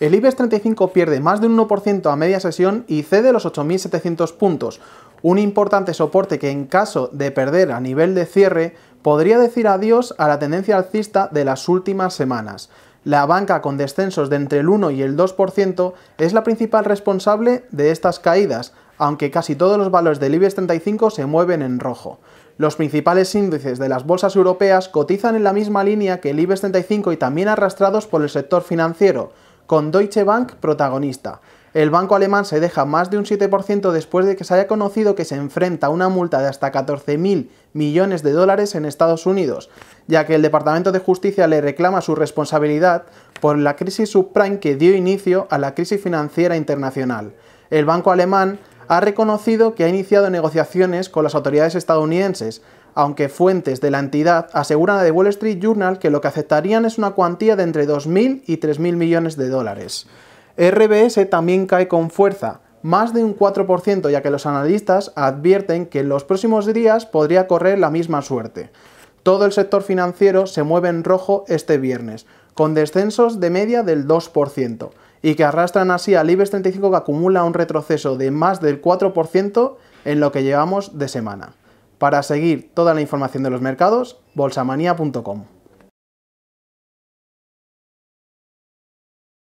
El IBEX 35 pierde más de un 1% a media sesión y cede los 8.700 puntos, un importante soporte que en caso de perder a nivel de cierre podría decir adiós a la tendencia alcista de las últimas semanas. La banca con descensos de entre el 1 y el 2% es la principal responsable de estas caídas, aunque casi todos los valores del IBEX 35 se mueven en rojo. Los principales índices de las bolsas europeas cotizan en la misma línea que el IBEX 35 y también arrastrados por el sector financiero con Deutsche Bank protagonista. El banco alemán se deja más de un 7% después de que se haya conocido que se enfrenta a una multa de hasta 14.000 millones de dólares en Estados Unidos, ya que el Departamento de Justicia le reclama su responsabilidad por la crisis subprime que dio inicio a la crisis financiera internacional. El banco alemán ha reconocido que ha iniciado negociaciones con las autoridades estadounidenses aunque fuentes de la entidad aseguran a The Wall Street Journal que lo que aceptarían es una cuantía de entre 2.000 y 3.000 millones de dólares. RBS también cae con fuerza, más de un 4%, ya que los analistas advierten que en los próximos días podría correr la misma suerte. Todo el sector financiero se mueve en rojo este viernes, con descensos de media del 2%, y que arrastran así al IBEX 35 que acumula un retroceso de más del 4% en lo que llevamos de semana. Para seguir toda la información de los mercados, bolsamanía.com.